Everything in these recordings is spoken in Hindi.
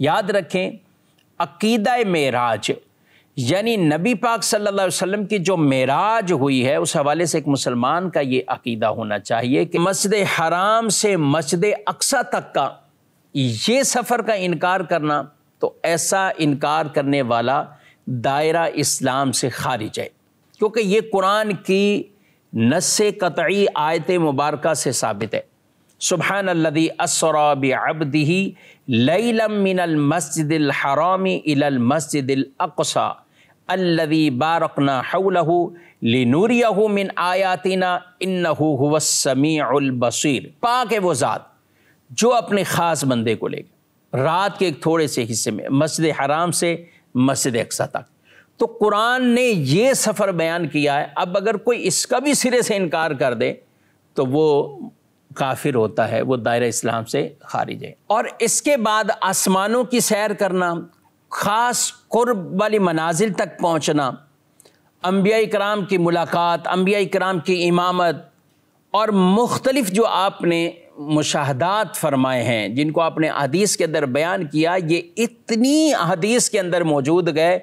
याद रखें अकीदा मेराज यानी नबी पाक सल्लल्लाहु अलैहि वसल्लम की जो मेराज हुई है उस हवाले से एक मुसलमान का ये अकीदा होना चाहिए कि मस्जिद हराम से मस्जिद अक्सा तक का ये सफ़र का इनकार करना तो ऐसा इनकार करने वाला दायरा इस्लाम से खारिज है क्योंकि ये कुरान की नस्से कतई आयत मुबारक से साबित है सुबहान अल्लदी असरा बब्दी लमिनल मस्जिद हरामी इलल मस्जिद अक़सा अल्लदी बारकना हवलहू लिनूरियाहू मिन आयातिना इन्नहू हुवसमीबसर पाक है वो ज़ात जो अपने ख़ास बंदे को ले रात के एक थोड़े से हिस्से में मस्जिद हराम से मस्जिद अक्सा तक तो कुरान ने ये सफ़र बयान किया है अब अगर कोई इसका भी सिरे से इनकार कर दे तो वो काफिर होता है वो दायरा इस्लाम से खारिज है और इसके बाद आसमानों की सैर करना ख़ास कुर्ब वाली मनाजिल तक पहुँचना अम्बिया कराम की मुलाकात अम्बिया कराम की इमामत और मुख्तलफ़ जो आपने मुशाहदात फरमाए हैं जिनको आपने हदीस के अंदर बयान किया ये इतनी हदीस के अंदर मौजूद गए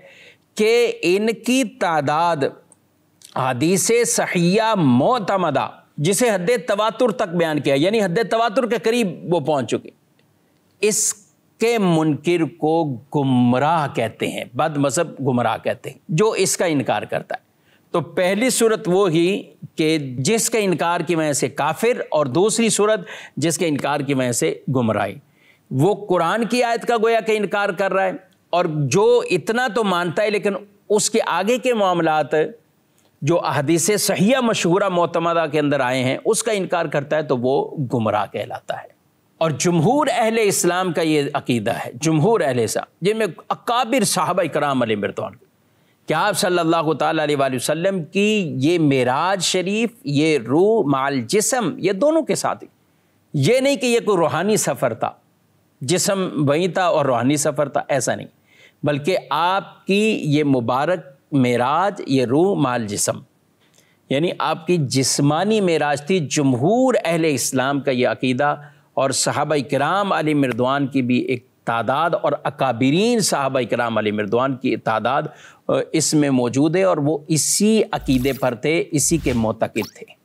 कि इनकी तादाद हदीस सहिया मोतमदा जिसे हद तवातुर तक बयान किया यानी हद तवातुर के करीब वो पहुंच चुके इसके मुनकर को गुमराह कहते हैं बद मजहब गुमराह कहते हैं जो इसका इनकार करता है तो पहली सूरत वो ही कि जिसके इनकार की वजह से काफिर और दूसरी सूरत जिसके इनकार की वजह से गुमराही वो कुरान की आयत का गोया के इनकार कर रहा है और जो इतना तो मानता है लेकिन उसके आगे के मामलात जो अहदीस सहिया मशहूरा मोतमदा के अंदर आए हैं उसका इनकार करता है तो वो गुमराह कहलाता है और जमहूर अहल इस्लाम का ये अकीदा है जमहूर अहल इस्लाम जिनमें अकाबिर साहब कराम अली मरतवान क्या आप सल्लल्लाहु अलैहि वसल्लम की ये मेराज शरीफ ये रूह माल जिसम ये दोनों के साथ ही ये नहीं कि ये कोई रूहानी सफ़र था जिसम वहीं था और रूहानी सफ़र था ऐसा नहीं बल्कि आपकी ये मुबारक मेराज ये रूह माल जिसम यानी आपकी जिस्मानी मेराज थी जमहूर अहल इस्लाम का ये अकीदा और साहब कराम अली मिर्दवान की भी एक तादाद और अकाबरीन साहब कराम अली मिर्दवान की तादाद इसमें मौजूद है और वो इसी अकीदे पर थे इसी के मोतकद थे